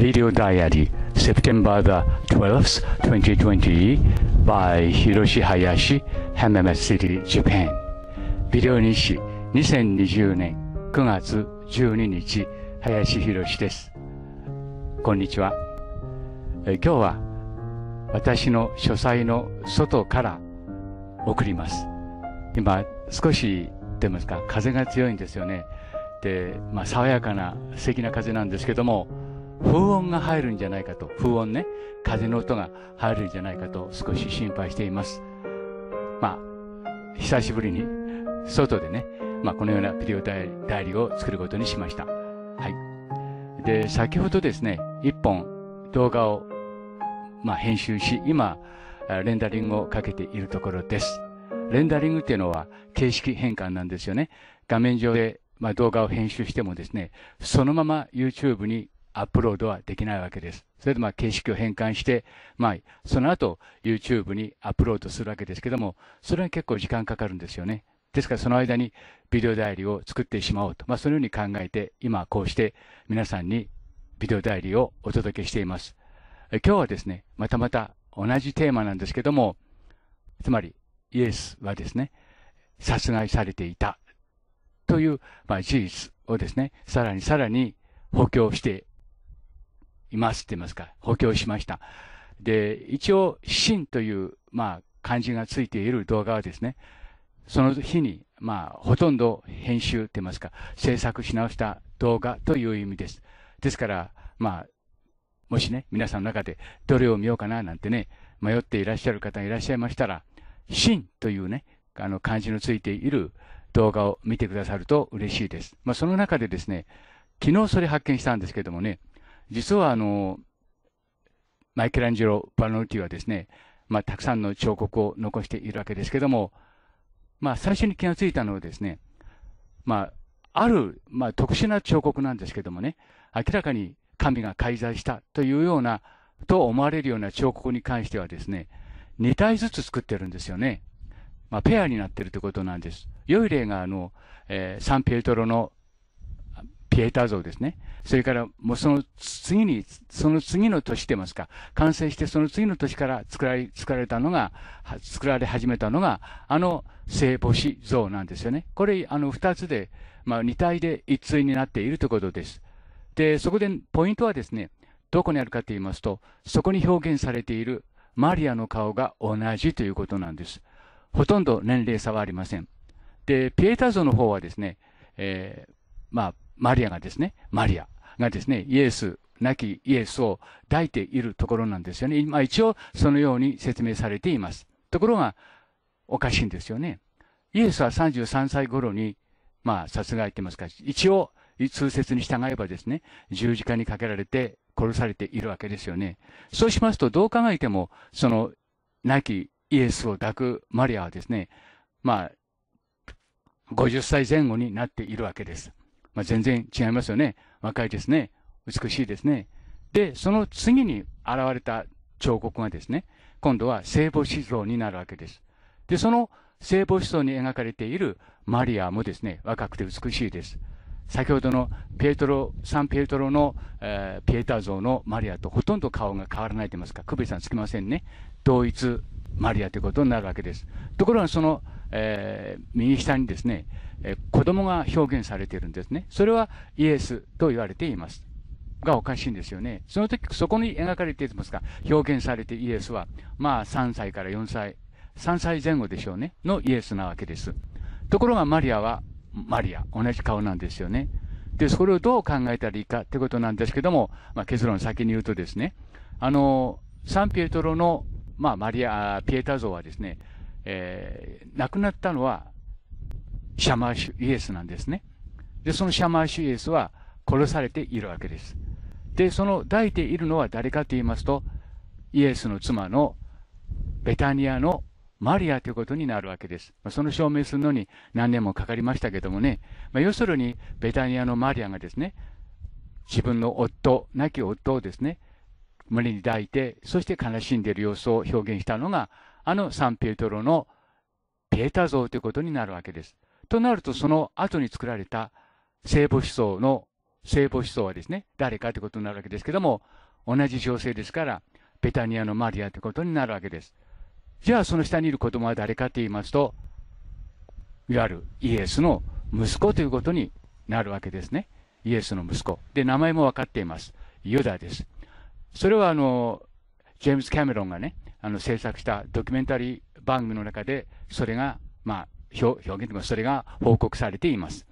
video diary, September the 12th, 2020, by Hiroshi Hayashi, Hamame City, Japan. ビデオ日誌2020年9月12日、林博です。こんにちは。え今日は私の書斎の外から送ります。今少し出ますか風が強いんですよね。で、まあ、爽やかな素敵な風なんですけども、風音が入るんじゃないかと、風音ね、風の音が入るんじゃないかと少し心配しています。まあ、久しぶりに外でね、まあ、このようなビデオ代理を作ることにしました。はい。で、先ほどですね、一本動画を、まあ、編集し、今、レンダリングをかけているところです。レンダリングっていうのは形式変換なんですよね。画面上で、まあ、動画を編集してもですね、そのまま YouTube にアップロードはできないわけです。それでまあ形式を変換して、まあ、その後 YouTube にアップロードするわけですけども、それは結構時間かかるんですよね。ですからその間にビデオ代理を作ってしまおうと、まあ、そのように考えて、今こうして皆さんにビデオ代理をお届けしています。今日はですね、またまた同じテーマなんですけども、つまりイエスはですね、殺害されていたという、まあ、事実をですね、さらにさらに補強していますって言いますか、補強しました。で、一応、真という、まあ、漢字がついている動画はですね、その日に、まあ、ほとんど編集って言いますか、制作し直した動画という意味です。ですから、まあ、もしね、皆さんの中でどれを見ようかななんてね、迷っていらっしゃる方がいらっしゃいましたら、真というね、あの漢字のついている動画を見てくださると嬉しいです。まあ、その中でですね、昨日それ発見したんですけどもね、実はあの、マイケランジェロ・バルノルティはですね、まあ、たくさんの彫刻を残しているわけですけども、まあ、最初に気がついたのはですね、まあ、ある、まあ、特殊な彫刻なんですけどもね、明らかに神が介在したというような、と思われるような彫刻に関してはですね、2体ずつ作ってるんですよね。まあ、ペアになってるということなんです。良い例が、あの、えー、サンピエトロのピエタ像ですね。それから、もうその次に、その次の年ってますか、完成してその次の年から作られ、作られたのが、作られ始めたのが、あの聖母子像なんですよね。これ、あの、二つで、まあ、二体で一対になっているということです。で、そこで、ポイントはですね、どこにあるかと言いますと、そこに表現されているマリアの顔が同じということなんです。ほとんど年齢差はありません。で、ピエタ像の方はですね、えー、まあ、マリアがですね、マリアがですね、イエス、亡きイエスを抱いているところなんですよね。まあ、一応、そのように説明されています。ところが、おかしいんですよね。イエスは33歳頃に、まあ、殺害ってますから、一応、通説に従えばですね、十字架にかけられて殺されているわけですよね。そうしますと、どう考えても、その、亡きイエスを抱くマリアはですね、まあ、50歳前後になっているわけです。まあ、全然違いますよね。若いですね。美しいですね。で、その次に現れた彫刻がですね、今度は聖母子像になるわけです。で、その聖母子像に描かれているマリアもですね、若くて美しいです。先ほどのピエトロ、サンピエトロの、えー、ピエタ像のマリアとほとんど顔が変わらないと言いますか、ビさんつきませんね。同一マリアということになるわけです。ところがそのえー、右下にですね、えー、子供が表現されているんですね。それはイエスと言われています。がおかしいんですよね。その時、そこに描かれていますが、表現されてイエスは、まあ3歳から4歳、3歳前後でしょうね、のイエスなわけです。ところがマリアは、マリア、同じ顔なんですよね。で、それをどう考えたらいいかってことなんですけども、まあ、結論先に言うとですね、あの、サンピエトロの、まあ、マリア、ピエタ像はですね、えー、亡くなったのは、シャマーシュイエスなんですね。で、そのシャマーシュイエスは殺されているわけです。で、その抱いているのは誰かと言いますと、イエスの妻のベタニアのマリアということになるわけです。その証明するのに何年もかかりましたけどもね、まあ、要するにベタニアのマリアがですね、自分の夫、亡き夫をですね、胸に抱いて、そして悲しんでいる様子を表現したのが、あのサンピエトロのペータ像ということになるわけです。となると、その後に作られた聖母思想の、聖母思想はですね、誰かということになるわけですけども、同じ女性ですから、ベタニアのマリアということになるわけです。じゃあ、その下にいる子供は誰かと言いますと、いわゆるイエスの息子ということになるわけですね。イエスの息子。で、名前も分かっています。ユダです。それはあの、ジェームズ・キャメロンがね、あの制作したドキュメンタリー番組の中で、それが、まあ、表現というか、それが報告されています。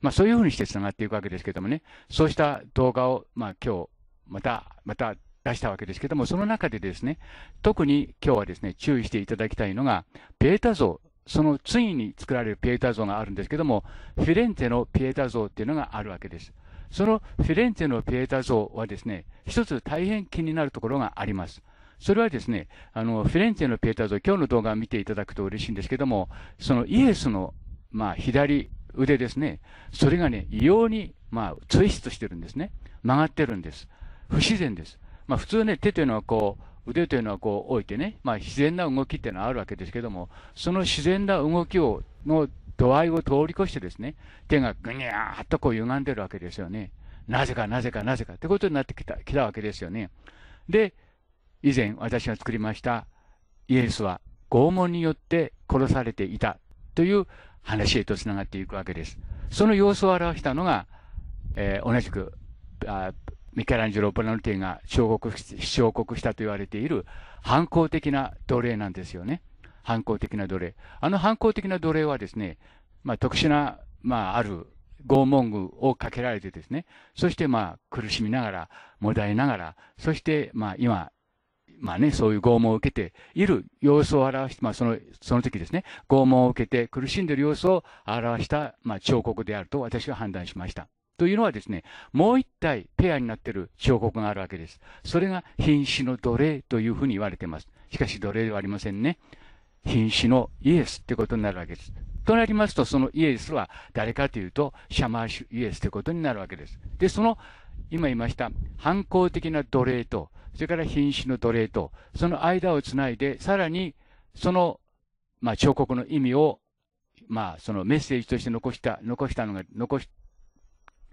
まあ、そういうふうにしてつながっていくわけですけどもね、そうした動画を、まあ、今日、また、また出したわけですけども、その中でですね、特に今日はですね、注意していただきたいのが、ペータ像、そのついに作られるピエータ像があるんですけども、フィレンツェのピエータ像っていうのがあるわけです。そのフィレンツェのピエータ像はですね、一つ大変気になるところがあります。それはですね、あの、フィレンツェのピエタ像、今日の動画を見ていただくと嬉しいんですけども、そのイエスの、まあ、左腕ですね、それがね、異様に、まあ、ツイストしてるんですね。曲がってるんです。不自然です。まあ、普通ね、手というのはこう、腕というのはこう置いてね、まあ、自然な動きっていうのはあるわけですけども、その自然な動きを、の度合いを通り越してですね、手がぐにゃーっとこう歪んでるわけですよね。なぜかなぜかなぜかってことになってきた、きたわけですよね。で、以前私が作りましたイエスは拷問によって殺されていたという話へとつながっていくわけです。その様子を表したのが、えー、同じくあミケランジェロ・ボナルティが彫刻彫刻したと言われている反抗的な奴隷なんですよね。反抗的な奴隷。あの反抗的な奴隷はですね、まあ、特殊な、まあ、ある拷問具をかけられてですね、そしてまあ苦しみながら、もだえながら、そしてまあ今まあね、そういう拷問を受けている様子を表して、まあその、その時ですね、拷問を受けて苦しんでいる様子を表した、まあ彫刻であると私は判断しました。というのはですね、もう一体ペアになっている彫刻があるわけです。それが瀕死の奴隷というふうに言われています。しかし奴隷ではありませんね。瀕死のイエスということになるわけです。となりますと、そのイエスは誰かというと、シャマーシュイエスということになるわけです。で、その、今言いました、反抗的な奴隷と、それから瀕死の奴隷と、その間をつないで、さらに、その、まあ、彫刻の意味を、まあ、そのメッセージとして残した、残したのが、残し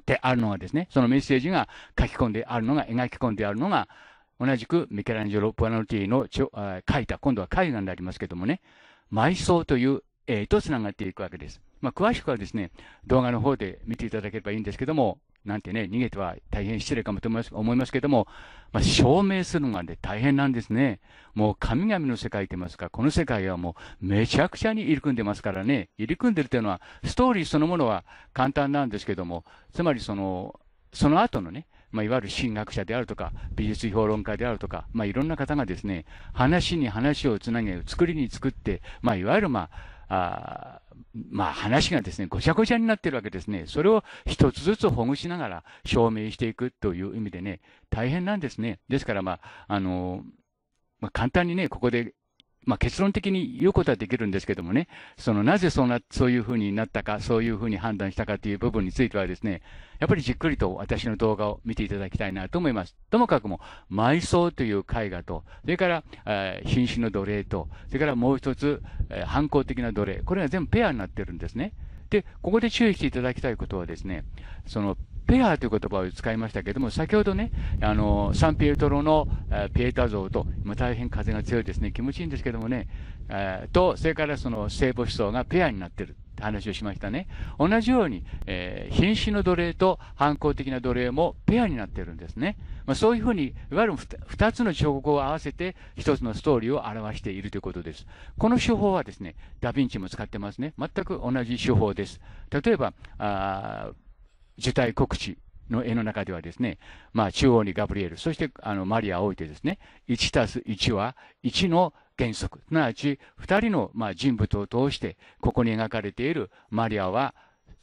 てあるのがですね、そのメッセージが書き込んであるのが、描き込んであるのが、同じくミケランジェロ・プアノルティのちょ書いた、今度は絵画になりますけどもね、埋葬という絵と繋がっていくわけです。まあ、詳しくはですね、動画の方で見ていただければいいんですけども、なんてね、逃げては大変失礼かもと思いますけども、まあ、証明するのがね、大変なんですね。もう神々の世界と言いますか、この世界はもうめちゃくちゃに入り組んでますからね、入り組んでるというのは、ストーリーそのものは簡単なんですけども、つまりその、その後のね、まあ、いわゆる神学者であるとか、美術評論家であるとか、まあ、いろんな方がですね、話に話をつなげ、作りに作って、まあ、いわゆるまあ、あまあ話がですね、ごちゃごちゃになってるわけですね。それを一つずつほぐしながら証明していくという意味でね、大変なんですね。ですからまあ、あのまあ、簡単にね、ここでまあ、結論的に言うことはできるんですけどもね、そのなぜそうな、そういうふうになったか、そういうふうに判断したかという部分についてはですね、やっぱりじっくりと私の動画を見ていただきたいなと思います。ともかくも、埋葬という絵画と、それから、えー、瀕死の奴隷と、それからもう一つ、えー、反抗的な奴隷、これが全部ペアになってるんですね。で、ここで注意していただきたいことはですね、そのペアという言葉を使いましたけれども、先ほどね、あの、サンピエトロの、えピエタ像と、今大変風が強いですね、気持ちいいんですけどもね、えー、と、それからその聖母思想がペアになってる。って話をしましたね。同じように、えー、瀕死の奴隷と反抗的な奴隷もペアになってるんですね。まあ、そういうふうに、いわゆる2つの彫刻を合わせて1つのストーリーを表しているということです。この手法はですね、ダヴィンチも使ってますね。全く同じ手法です。例えば、受胎告知の絵の中ではですね、まあ、中央にガブリエル、そしてあのマリアを置いてですね、1たす1は1の原則、すなわち2人の、まあ、人物を通して、ここに描かれているマリアは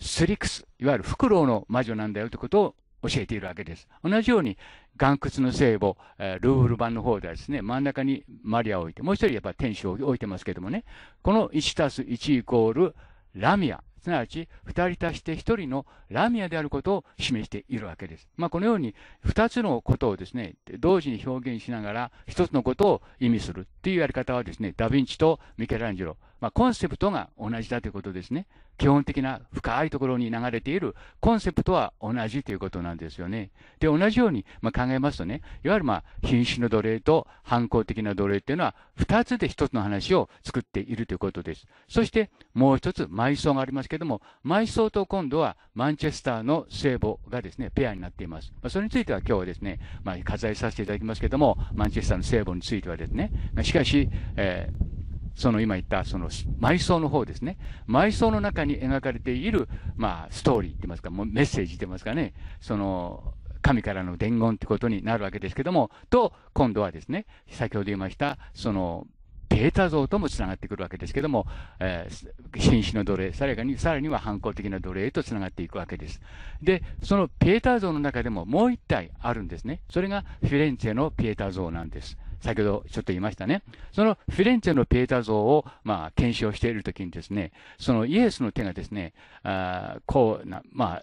スリクス、いわゆるフクロウの魔女なんだよということを教えているわけです。同じように、岩窟の聖母、えルーブル版の方ではですね、真ん中にマリアを置いて、もう一人やっぱ天使を置いてますけどもね、この1たす1イコールラミア、すなわち2人足して1人のラミアであることを示しているわけです。まあ、このように2つのことをですね、同時に表現しながら1つのことを意味するっていうやり方はですね、ダヴィンチとミケランジェロ、まあ、コンセプトが同じだということですね。基本的な深いところに流れているコンセプトは同じということなんですよね。で、同じように、まあ、考えますとね、いわゆるまあ、瀕死の奴隷と反抗的な奴隷っていうのは、2つで1つの話を作っているということです。そして、もう1つ、埋葬がありますけども、埋葬と今度はマンチェスターの聖母がですね、ペアになっています。まあ、それについては今日はですね、まあ、課題させていただきますけども、マンチェスターの聖母についてはですね、しかし、えーその今言ったその埋葬の方ですね。埋葬の中に描かれている、まあ、ストーリーって言いますか、メッセージって言いますかね。その、神からの伝言ってことになるわけですけども、と、今度はですね、先ほど言いました、その、ペータ像ともつながってくるわけですけども、えー、紳士の奴隷、さらに、さらには反抗的な奴隷へとつながっていくわけです。で、そのピータ像の中でももう一体あるんですね。それがフィレンツェのピータ像なんです。先ほどちょっと言いましたね。そのフィレンツェのペータ像を、まあ、検証しているときにですね、そのイエスの手がですね、あこうな、まあ、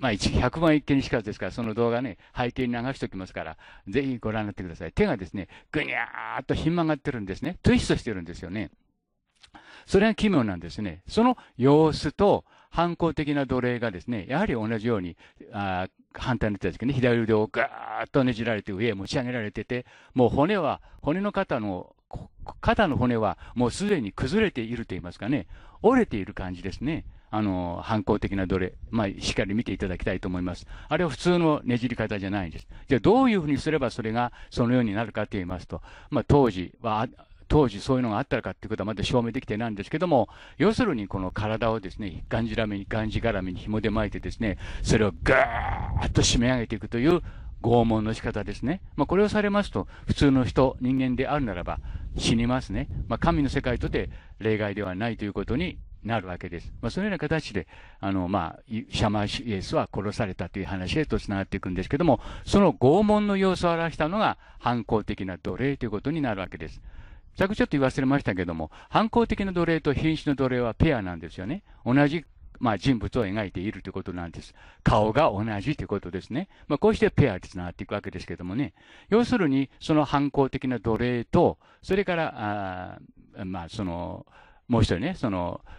まあ、100万一件しかずですから、その動画ね、背景に流しておきますから、ぜひご覧になってください。手がですね、ぐにゃーっとひん曲がってるんですね。ツイストしてるんですよね。それが奇妙なんですね。その様子と、反抗的な奴隷がですね、やはり同じように、あ反対の手ですけどね、左腕をガーッとねじられて上へ持ち上げられてて、もう骨は、骨の肩の、肩の骨はもうすでに崩れていると言いますかね、折れている感じですね。あの、反抗的な奴隷、まあ、しっかり見ていただきたいと思います。あれは普通のねじり方じゃないんです。じゃあ、どういうふうにすればそれがそのようになるかと言いますと、まあ、当時は当時そういうのがあったかっていうことはまだ証明できてないんですけども、要するにこの体をですね、がんじらめに、がんじがらめに紐で巻いてですね、それをぐーっと締め上げていくという拷問の仕方ですね。まあ、これをされますと、普通の人、人間であるならば死にますね。まあ、神の世界とて例外ではないということになるわけです。まあ、そのような形で、あの、まあ、シャマーイエスは殺されたという話へと繋がっていくんですけども、その拷問の様子を表したのが反抗的な奴隷ということになるわけです。先ちょっと言わせましたけども、反抗的な奴隷と瀕死の奴隷はペアなんですよね。同じ、まあ、人物を描いているということなんです。顔が同じということですね。まあ、こうしてペアで繋がっていくわけですけどもね。要するに、その反抗的な奴隷と、それから、あまあ、その、もう一人ね、その、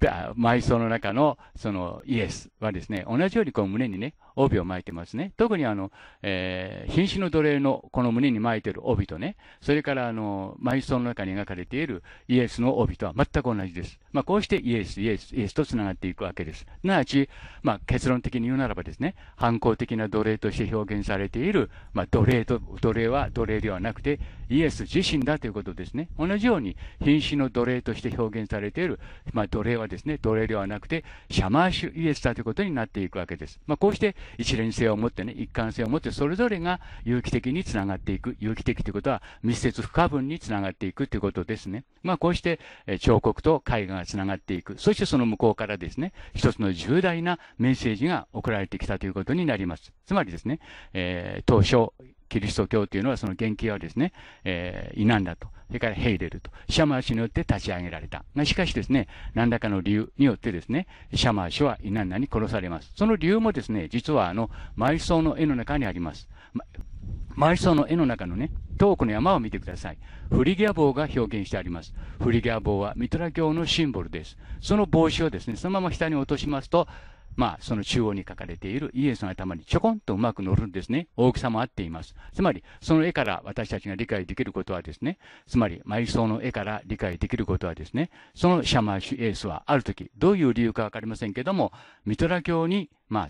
埋葬の中の、その、イエスはですね、同じようにこう胸にね、帯を巻いてますね。特にあの、えー、瀕死の奴隷のこの胸に巻いてる帯とね、それからあの、埋葬の中に描かれているイエスの帯とは全く同じです。まあ、こうしてイエス、イエス、イエスと繋がっていくわけです。なわち、まあ、結論的に言うならばですね、反抗的な奴隷として表現されている、まあ、奴隷と、奴隷は奴隷ではなくて、イエス自身だということですね。同じように、瀕死の奴隷として表現されている、まあ、奴隷はですね、奴隷ではなくて、シャマーシュイエスだということになっていくわけです。まあ、こうして、一連性を持ってね、一貫性を持って、それぞれが有機的につながっていく。有機的ということは、密接不可分につながっていくということですね。まあ、こうして、え彫刻と絵画がつながっていく。そしてその向こうからですね、一つの重大なメッセージが送られてきたということになります。つまりですね、えー、当初、キリスト教というのはその原型はですね、えー、イナンダと、それからヘイデルと、シャマー氏によって立ち上げられた。しかしですね、何らかの理由によってですね、シャマー氏はイナンダに殺されます。その理由もですね、実はあの、埋葬の絵の中にあります。ま埋葬の絵の中のね、遠くの山を見てください。フリギャ棒が表現してあります。フリギャ棒はミトラ教のシンボルです。その帽子をですね、そのまま下に落としますと、まあ、その中央に書かれているイエスの頭にちょこんとうまく乗るんですね。大きさも合っています。つまり、その絵から私たちが理解できることはですね、つまり、埋葬の絵から理解できることはですね、そのシャマーシュ・エースはある時、どういう理由かわかりませんけども、ミトラ教に、まあ、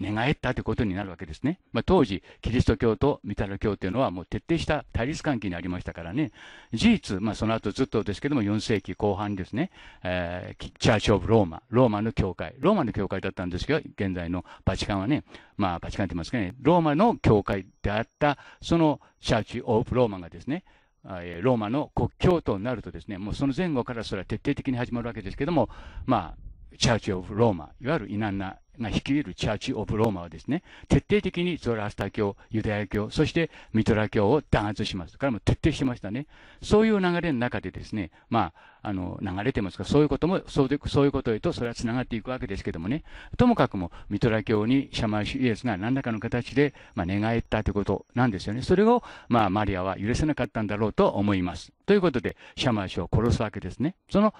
返ったということになるわけですね。まあ、当時、キリスト教とミタル教というのはもう徹底した対立関係にありましたからね。事実、まあ、その後ずっとですけども、4世紀後半ですね、えー、チャーチ・オブ・ローマ、ローマの教会、ローマの教会だったんですけど、現在のバチカンはね、まあ、バチカンって言いますかね、ローマの教会であった、そのチャーチ・オブ・ローマがですね、ローマの国教となるとですね、もうその前後からそれは徹底的に始まるわけですけども、まあ、チャーチ・オブ・ローマ、いわゆるイナンナが率いるチャーチ・オブ・ローマはですね、徹底的にゾラスタ教、ユダヤ教、そしてミトラ教を弾圧します。からも徹底してましたね。そういう流れの中でですね、まあ、あの、流れてますから、そういうことも、そうそういうことへとそれは繋がっていくわけですけどもね、ともかくもミトラ教にシャマーシュイエスが何らかの形で、まあ、寝返ったということなんですよね。それを、まあ、マリアは許せなかったんだろうと思います。ということで、シャマーシュを殺すわけですね。その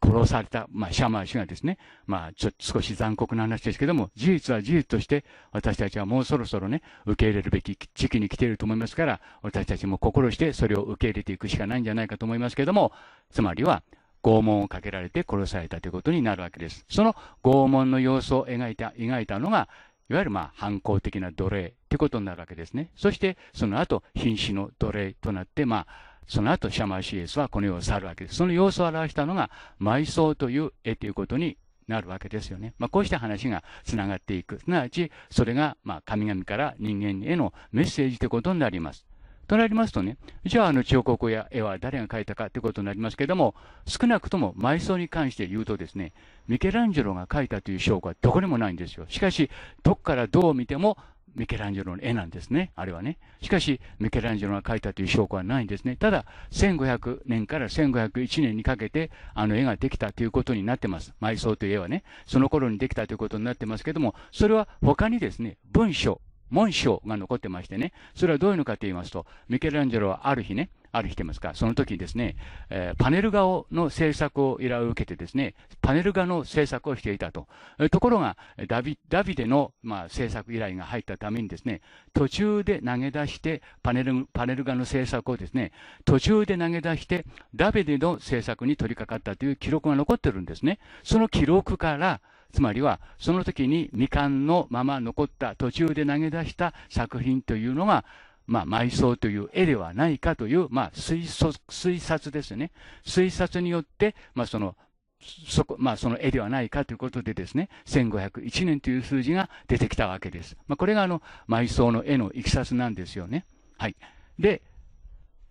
殺された、まあ、シャマー氏がですね、まあ、ちょ少し残酷な話ですけども、事実は事実として、私たちはもうそろそろね、受け入れるべき時期に来ていると思いますから、私たちも心してそれを受け入れていくしかないんじゃないかと思いますけども、つまりは、拷問をかけられて殺されたということになるわけです。その拷問の様子を描いた、描いたのが、いわゆるまあ反抗的な奴隷ってことになるわけですね。そして、その後、瀕死の奴隷となって、まあ、その後、シャマシエスはこの世を去るわけです。その様子を表したのが、埋葬という絵ということになるわけですよね。まあ、こうした話が繋がっていく。すなわち、それが、まあ、神々から人間へのメッセージということになります。となりますとね、じゃあ、あの、彫刻や絵は誰が描いたかということになりますけども、少なくとも埋葬に関して言うとですね、ミケランジェロが描いたという証拠はどこにもないんですよ。しかし、どこからどう見てもミケランジェロの絵なんですね。あれはね。しかし、ミケランジェロが描いたという証拠はないんですね。ただ、1500年から1501年にかけて、あの絵ができたということになってます。埋葬という絵はね。その頃にできたということになってますけども、それは他にですね、文章、文章が残ってましてね、それはどういうのかと言いますと、ミケランジェロはある日ね、ある日ていますか、その時にですね、えー、パネル画の制作を依頼を受けてですね、パネル画の制作をしていたと。えー、ところが、ダビ、ダビデの、まあ、制作依頼が入ったためにですね、途中で投げ出して、パネル、パネル画の制作をですね、途中で投げ出して、ダビデの制作に取り掛かったという記録が残ってるんですね。その記録から、つまりはその時に未完のまま残った途中で投げ出した作品というのが、まあ、埋葬という絵ではないかという、まあ、推推察ですね。推察によって、まあ、そのそこ、まあ、その絵ではないかということでですね、1501年という数字が出てきたわけです。まあ、これがあの、埋葬の絵のいきさつなんですよね。はい。で、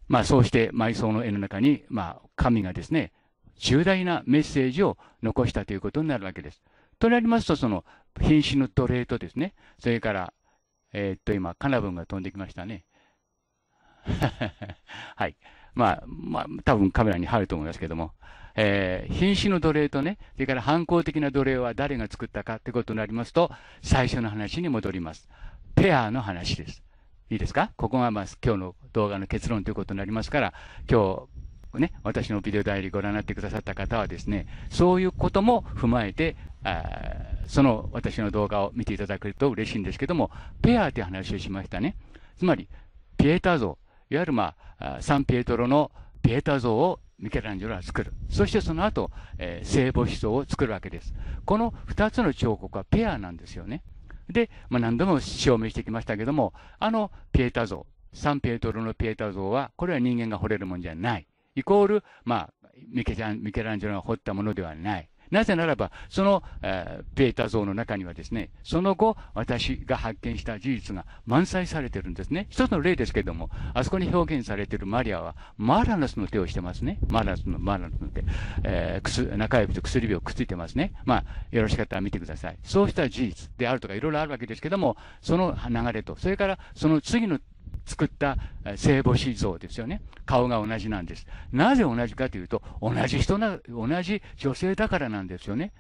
まあ、そうして埋葬の絵の中に、まあ、神がですね、重大なメッセージを残したということになるわけです。となりますと、その品種の奴隷とですね、それから、えー、っと、今、カナブンが飛んできましたね。はい。まあ、まあ、多分カメラに入ると思いますけども、えー、品種の奴隷とね、それから反抗的な奴隷は誰が作ったかってことになりますと、最初の話に戻ります。ペアの話です。いいですかここがまあ今日の動画の結論ということになりますから、今日ね、私のビデオ代理ご覧になってくださった方はですね、そういうことも踏まえて、あその私の動画を見ていただけると嬉しいんですけども、ペアという話をしましたね。つまり、ピエータ像、いわゆる、まあ、サンピエトロのピエータ像をミケランジェロは作る。そしてその後、えー、聖母思想を作るわけです。この2つの彫刻はペアなんですよね。で、まあ、何度も証明してきましたけども、あのピエータ像、サンピエトロのピエータ像は、これは人間が彫れるもんじゃない。イコール、まあ、ミケミケランジェロが彫ったものではない。なぜならば、その、えー、ペータ像の中にはですね、その後、私が発見した事実が満載されてるんですね。一つの例ですけども、あそこに表現されてるマリアは、マラナスの手をしてますね。マラナスの、マラナスの手。えー、くす、中指と薬指をくっついてますね。まあ、よろしかったら見てください。そうした事実であるとか、いろいろあるわけですけども、その流れと、それから、その次の作った聖母子像ですよね。顔が同じなんです。なぜ同じかというと、同じ人な、同じ女性だからなんですよね。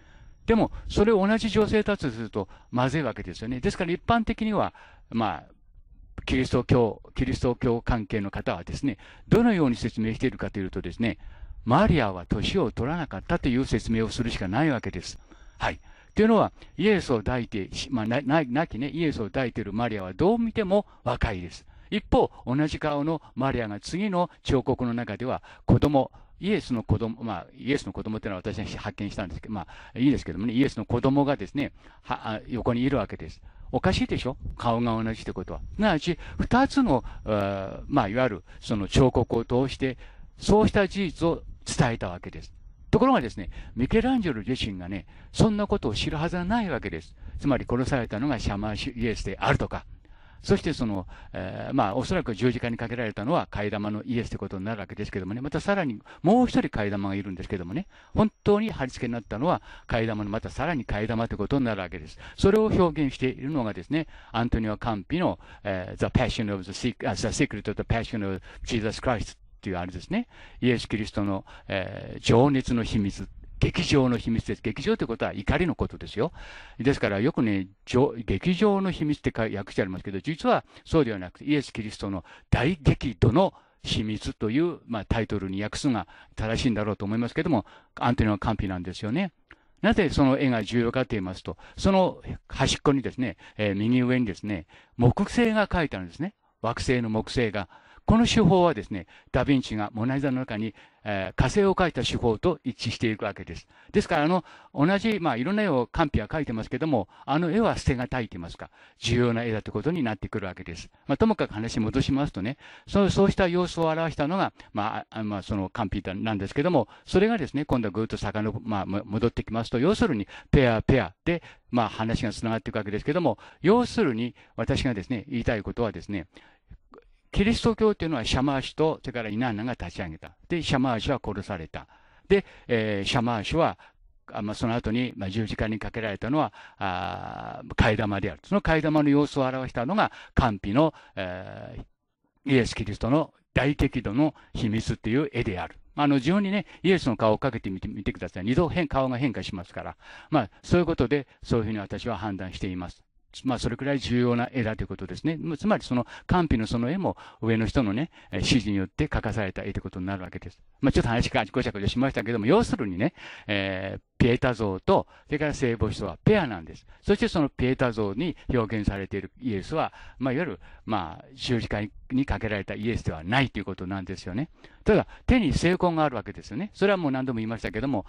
でも、それを同じ女性だとするとまずいわけですよね。ですから一般的には、まあ、キリスト教、キリスト教関係の方はですね、どのように説明しているかというとですね、マリアは年を取らなかったという説明をするしかないわけです。はい。というのは、イエスを抱いて、まあ、な、な、なきね、イエスを抱いているマリアはどう見ても若いです。一方、同じ顔のマリアが次の彫刻の中では子供、イエスの子供、まあ、イエスの子供っていうのは私が発見したんですけど、まあ、いいですけどもね、イエスの子供がですね、は横にいるわけです。おかしいでしょ顔が同じってことは。すなわち、二つの、まあ、いわゆる、その彫刻を通して、そうした事実を伝えたわけです。ところがですね、ミケランジェロ自身がね、そんなことを知るはずはないわけです。つまり殺されたのがシャマーシュイエスであるとか、そしてその、えー、まあ、おそらく十字架にかけられたのは替え玉のイエスということになるわけですけどもね、またさらにもう一人替え玉がいるんですけどもね、本当に貼り付けになったのは替え玉のまたさらに替え玉ということになるわけです。それを表現しているのがですね、アントニオ・カンピの、えー、The Passion of the Secret, the Secret of the Passion of Jesus Christ っていうあれですね、イエス・キリストの、えー、情熱の秘密劇場の秘密です。劇場ということは怒りのことですよ。ですから、よくね、劇場の秘密って訳してありますけど、実はそうではなくて、イエス・キリストの大激怒の秘密という、まあ、タイトルに訳すが正しいんだろうと思いますけども、アンテナは完璧なんですよね。なぜその絵が重要かと言いますと、その端っこにですね、えー、右上にですね、木星が描いてあるんですね。惑星の木星が。この手法はですね、ダ・ヴィンチがモナリザの中に、えー、火星を描いた手法と一致しているわけです。ですから、あの、同じ、まあ、いろんな絵をカンピは描いてますけども、あの絵は捨てがたいと言いますか、重要な絵だということになってくるわけです。まあ、ともかく話戻しますとね、そうそうした様子を表したのが、まあ、まあ、そのカンピなんですけども、それがですね、今度はぐっと遡、まあ、戻ってきますと、要するに、ペア、ペアで、まあ、話がつながっていくわけですけども、要するに、私がですね、言いたいことはですね、キリスト教というのはシャマーシュと、それからイナンナが立ち上げた。で、シャマーシュは殺された。で、えー、シャマーシュは、あまあ、その後に、まあ、十字架にかけられたのは、替え玉である。その替え玉の様子を表したのが、官費の、えー、イエス・キリストの大適度の秘密っていう絵である。あの、にね、イエスの顔をかけてみてみてください。二度変、顔が変化しますから。まあ、そういうことで、そういうふうに私は判断しています。まあ、それくらい重要な絵だということですね。つまり、その、官費のその絵も、上の人のね、指示によって描かされた絵ということになるわけです。まあ、ちょっと話がごちゃごちゃしましたけども、要するにね、えー、ピエタ像と、それから聖母子とはペアなんです。そしてそのピエタ像に表現されているイエスは、まあ、いわゆる、まあ、十字架にかけられたイエスではないということなんですよね。ただ、手に聖痕があるわけですよね。それはもう何度も言いましたけども、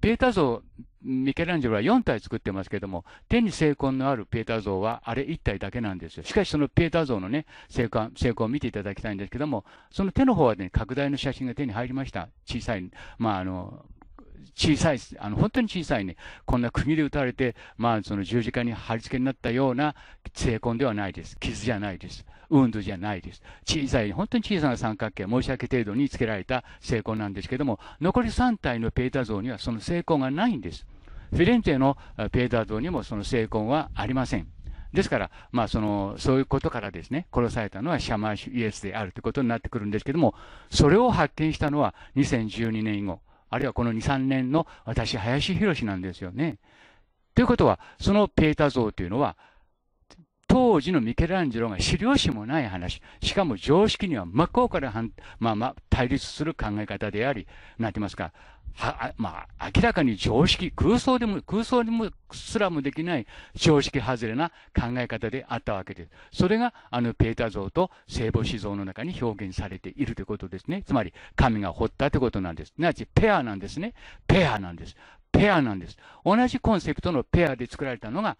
ペータ像、ミケランジェロは4体作ってますけども、手に精魂のあるペータ像はあれ1体だけなんですよ。しかしそのペータ像のね、精魂、を見ていただきたいんですけども、その手の方はね、拡大の写真が手に入りました。小さい、まああの、小さい、あの、本当に小さいね、こんな釘で打たれて、まあ、その十字架に貼り付けになったような精魂ではないです。傷じゃないです。運動じゃないです。小さい、本当に小さな三角形、申し訳程度につけられた成功なんですけども、残り3体のペータ像にはその成功がないんです。フィレンツェのペータ像にもその成功はありません。ですから、まあ、その、そういうことからですね、殺されたのはシャマーシュイエスであるということになってくるんですけども、それを発見したのは2012年以後、あるいはこの2、3年の私、林博なんですよね。ということは、そのペータ像というのは、当時のミケランジェロが資料紙もない話、しかも常識には真っ向から反、まあまあ、対立する考え方であり、なんて言いますか、は、まあ、明らかに常識、空想でも、空想でもすらもできない常識外れな考え方であったわけです。それが、あの、ペーター像と聖母子像の中に表現されているということですね。つまり、神が掘ったということなんです。すなわち、ペアなんですね。ペアなんです。ペアなんです。同じコンセプトのペアで作られたのが、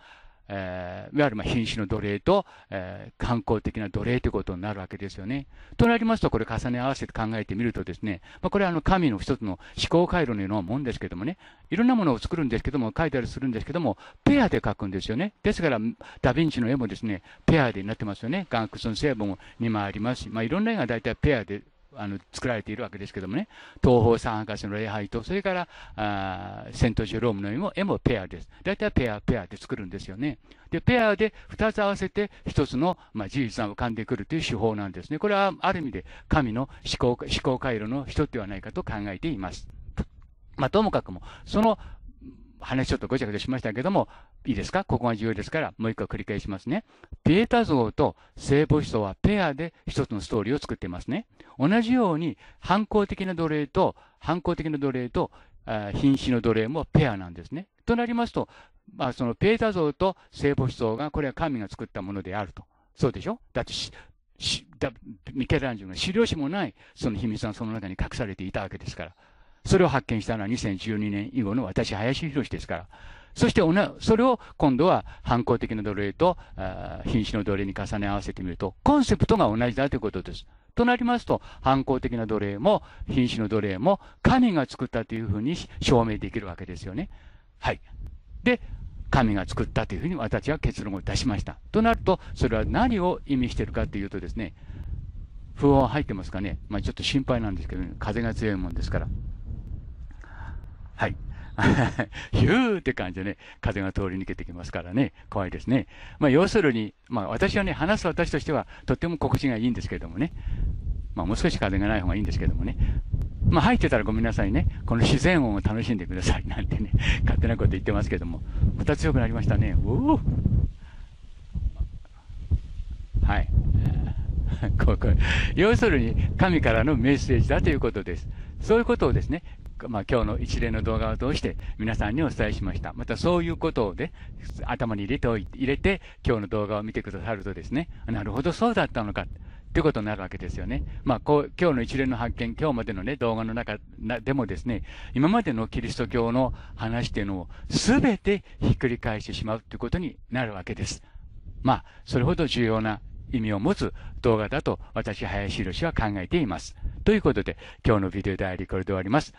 えー、いわゆるま品種の奴隷と、えー、観光的な奴隷ということになるわけですよね。となりますと、これ重ね合わせて考えてみるとですね、まあ、これはあの神の一つの思考回路のようなもんですけどもね、いろんなものを作るんですけども、書いたりするんですけども、ペアで書くんですよね。ですから、ダヴィンチの絵もですね、ペアでになってますよね。岩スの聖母も2枚ありますし、まあ、いろんな絵が大体ペアであの作られているわけですけどもね、東方三博士の礼拝と、それからあセントジェロームの絵も絵もペアです。大体ペア、ペアで作るんですよね。で、ペアで2つ合わせて1つの、まあ、事実が浮かんでくるという手法なんですね。これはある意味で神の思考思考回路の人ではないかと考えています。まあ、ともかくも、その話ちょっとごちゃごちゃしましたけども、いいですかここが重要ですから、もう一回繰り返しますね。ピエタ像と聖母思想はペアで一つのストーリーを作っていますね。同じように、反抗的な奴隷と、反抗的な奴隷と、瀕死の奴隷もペアなんですね。となりますと、まあ、そのペータ像と聖母思想が、これは神が作ったものであると。そうでしょだってミケランジェロの資料紙もない、その秘密がその中に隠されていたわけですから。それを発見したのは2012年以後の私、林博ですから。そしてそれを今度は反抗的な奴隷と品種の奴隷に重ね合わせてみると、コンセプトが同じだということです。となりますと、反抗的な奴隷も品種の奴隷も神が作ったというふうに証明できるわけですよね。はい。で、神が作ったというふうに私は結論を出しました。となると、それは何を意味しているかというとですね、不安入ってますかね。まあちょっと心配なんですけど、ね、風が強いもんですから。はい。ヒューって感じでね、風が通り抜けてきますからね、怖いですね。まあ、要するに、まあ、私はね、話す私としては、とっても心地がいいんですけれどもね。まあ、もう少し風がない方がいいんですけどもね。まあ、入ってたらごめんなさいね。この自然音を楽しんでください。なんてね、勝手なこと言ってますけども。また強くなりましたね。おおはい。ここ要するに、神からのメッセージだということです。そういうことをですね、まあ、今日の一連の動画を通して皆さんにお伝えしました。またそういうことをね、頭に入れておいて、入れて、今日の動画を見てくださるとですね、なるほど、そうだったのか。ということになるわけですよね。まあ、こう、今日の一連の発見、今日までのね、動画の中でもですね、今までのキリスト教の話っていうのを全てひっくり返してしまうということになるわけです。まあ、それほど重要な意味を持つ動画だと私、林博は考えています。ということで、今日のビデオ代理これで終わります。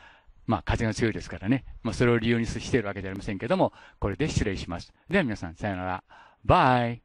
まあ、風が強いですからね。まあ、それを理由にしているわけではありませんけども、これで失礼します。では皆さん、さようなら。バイ。